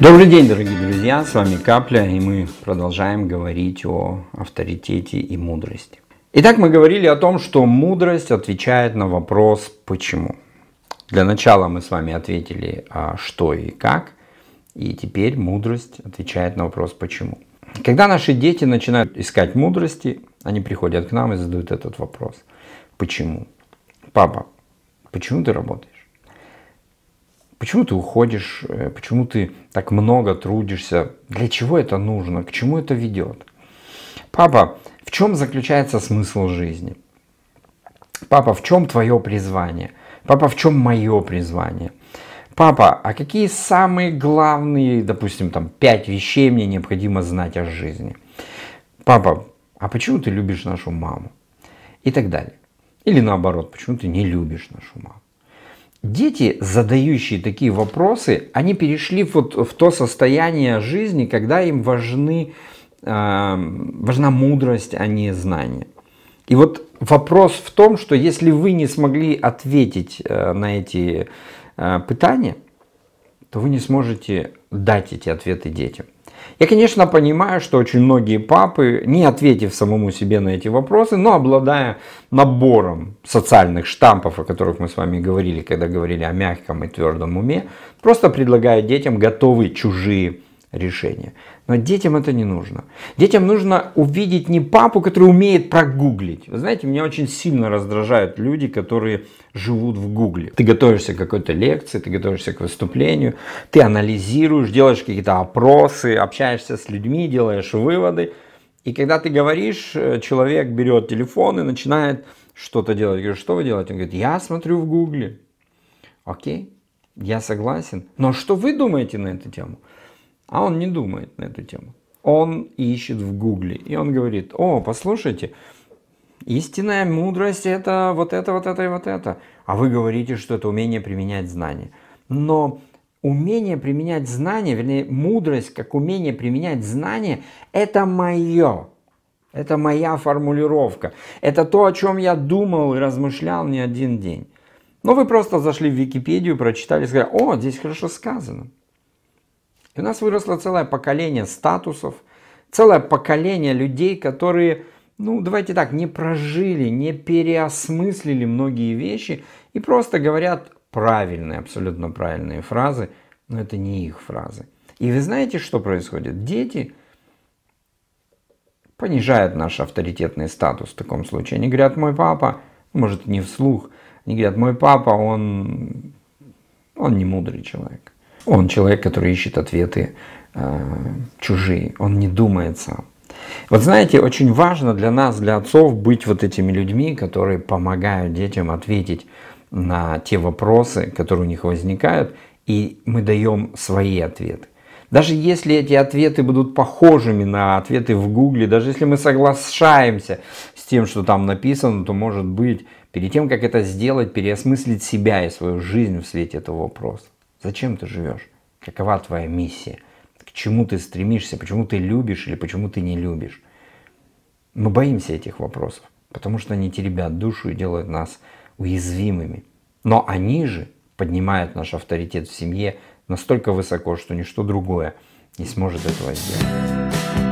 Добрый день, дорогие друзья! С вами Капля, и мы продолжаем говорить о авторитете и мудрости. Итак, мы говорили о том, что мудрость отвечает на вопрос «почему?». Для начала мы с вами ответили а, «что и как?», и теперь мудрость отвечает на вопрос «почему?». Когда наши дети начинают искать мудрости, они приходят к нам и задают этот вопрос. Почему? Папа, почему ты работаешь? Почему ты уходишь? Э, почему ты так много трудишься? Для чего это нужно? К чему это ведет? Папа, в чем заключается смысл жизни? Папа, в чем твое призвание? Папа, в чем мое призвание? Папа, а какие самые главные, допустим, там, пять вещей мне необходимо знать о жизни? Папа, а почему ты любишь нашу маму? И так далее. Или наоборот, почему ты не любишь нашу маму? Дети, задающие такие вопросы, они перешли вот в то состояние жизни, когда им важны, э, важна мудрость, а не знания. И вот вопрос в том, что если вы не смогли ответить э, на эти э, пытания, то вы не сможете дать эти ответы детям. Я, конечно, понимаю, что очень многие папы, не ответив самому себе на эти вопросы, но обладая набором социальных штампов, о которых мы с вами говорили, когда говорили о мягком и твердом уме, просто предлагают детям готовые чужие решение. Но детям это не нужно. Детям нужно увидеть не папу, который умеет прогуглить. Вы знаете, меня очень сильно раздражают люди, которые живут в гугле. Ты готовишься к какой-то лекции, ты готовишься к выступлению, ты анализируешь, делаешь какие-то опросы, общаешься с людьми, делаешь выводы. И когда ты говоришь, э, человек берет телефон и начинает что-то делать. Говорю, что вы делаете? Он говорит, я смотрю в гугле. Окей, я согласен. Но что вы думаете на эту тему? А он не думает на эту тему. Он ищет в гугле, и он говорит, о, послушайте, истинная мудрость это вот это, вот это и вот это. А вы говорите, что это умение применять знания. Но умение применять знания, вернее, мудрость как умение применять знания, это мое. Это моя формулировка. Это то, о чем я думал и размышлял не один день. Но вы просто зашли в Википедию, прочитали, сказали, о, здесь хорошо сказано. И у нас выросло целое поколение статусов, целое поколение людей, которые, ну, давайте так, не прожили, не переосмыслили многие вещи и просто говорят правильные, абсолютно правильные фразы, но это не их фразы. И вы знаете, что происходит? Дети понижают наш авторитетный статус в таком случае. Они говорят, мой папа, ну, может, не вслух, они говорят, мой папа, он, он не мудрый человек. Он человек, который ищет ответы э, чужие, он не думает сам. Вот знаете, очень важно для нас, для отцов, быть вот этими людьми, которые помогают детям ответить на те вопросы, которые у них возникают, и мы даем свои ответы. Даже если эти ответы будут похожими на ответы в Гугле, даже если мы соглашаемся с тем, что там написано, то, может быть, перед тем, как это сделать, переосмыслить себя и свою жизнь в свете этого вопроса. Зачем ты живешь? Какова твоя миссия? К чему ты стремишься? Почему ты любишь или почему ты не любишь? Мы боимся этих вопросов, потому что они теребят душу и делают нас уязвимыми. Но они же поднимают наш авторитет в семье настолько высоко, что ничто другое не сможет этого сделать.